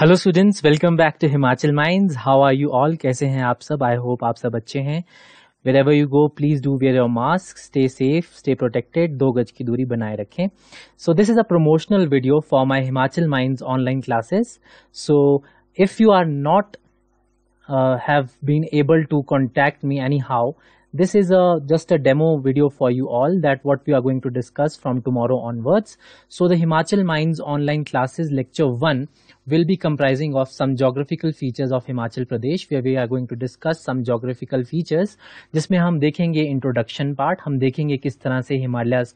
hello students welcome back to Himachal mind how are you all कैसे हैं आप सब आई होप आप सब अच्छे हैं wherever you go please do wear your mask stay safe stay protected दो गज की दूरी बनाए रखें so this is a promotional video for my Himachal mind online classes so if you are not have been able to contact me anyhow this is a just a demo video for you all that what we are going to discuss from tomorrow onwards so the himachal minds online classes lecture 1 will be comprising of some geographical features of himachal pradesh where we are going to discuss some geographical features jisme hum dekhenge introduction part hum dekhenge kis tarah se himalayas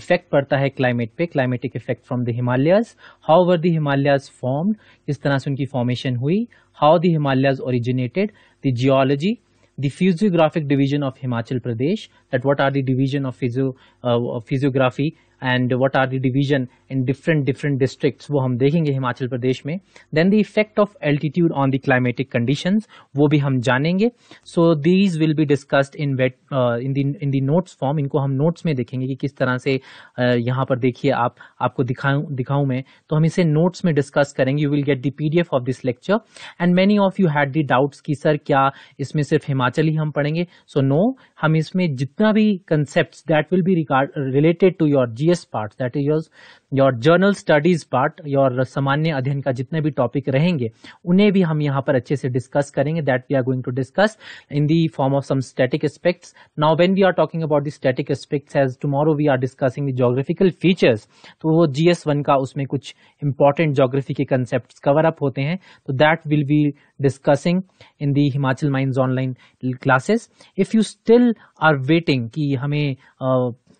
effect padta hai climate climatic effect from the himalayas how were the himalayas formed kis tarah se unki formation hui how the himalayas originated the geology the physiographic division of Himachal Pradesh, that what are the division of physio, uh, of physiography and what are the division in different different districts वो हम देखेंगे हिमाचल प्रदेश में then the effect of altitude on the climatic condition वो भी हम जानेंगे so these will be discussed in wait in in the notes form इनको हम नोट्स में देखेंगे कि किस तरह से uh, यहाँ पर देखिए आप आपको दिखाऊँ दिखाऊँ मैं तो हम इसे नोट्स में डिस्कस करेंगे you will get the P of this lecture and many of you had the doubts कि सर क्या इसमें सिर्फ हिमाचल ही हम पढ़ेंगे सो नो हम इसमें जितना भी concept that will be related to your GS part that is your your general studies part your सामान्य अध्ययन का जितने भी टॉपिक रहेंगे उन्हें भी हम यहाँ पर अच्छे से डिस्कस करेंगे that we are going to discuss in the form of some static aspects now when we are talking about the static aspects as tomorrow we are discussing the geographical features तो वो GS one का उसमें कुछ important geography के concept cover up होते हैं तो that will be discussing in the Himachal mind online classes if you still are waiting कि हमें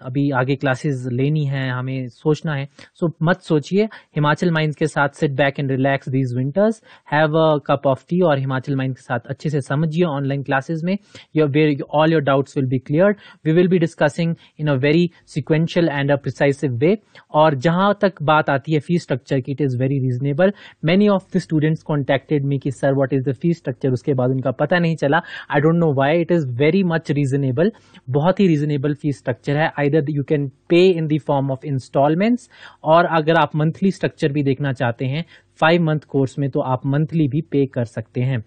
अभी आगे क्लासेस लेनी है हमें सोचना है सो so, मत सोचिए हिमाचल माइंस के साथ sit back and relax these winters have a cup of tea और हिमाचल माइंस के साथ अच्छे से समझिए ऑनलाइन क्लासेस में your where all your doubts will be clear we will be discussing in a very sequential and a precisive way और जहां तक बात आती है फी स्ट्रक्चर की it is very reasonable many of the students contacted me की sir what is the fee structure उसके बाद उनका पता नहीं चला I don't know why it is very much reasonable बहुत ही रीजनेबल फी स्ट्रक्चर है I either you can pay in the form of instalments और अगर आप मंथली स्ट्रक्चर भी देखना चाहते हैं फाइव मंथ कोर्स में तो आप मंथली भी पे कर सकते हैं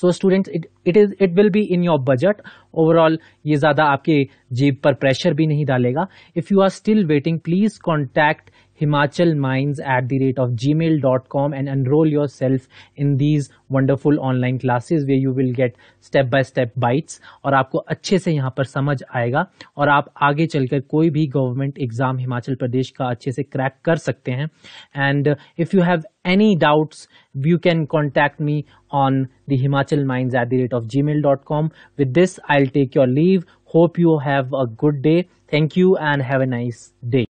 so students it is it will be in your budget overall ये ज़्यादा आपके जेब पर प्रेशर भी नहीं डालेगा if you are still waiting please contact Himachal mind at the rate of Gmail dot com and enrol yourself in these wonderful online classes way you will get step by step bytes और आपको अच्छे से यहाँ पर समझ आएगा और आप आगे चल कर कोई भी गवर्नमेंट एग्जाम हिमाचल प्रदेश का अच्छे से क्रैक कर सकते हैं and if you have any doubts you can contact me on the Himachal mind at the rate of Gmail dot com with this I take your leave hope you have a good day thank you and have a nice day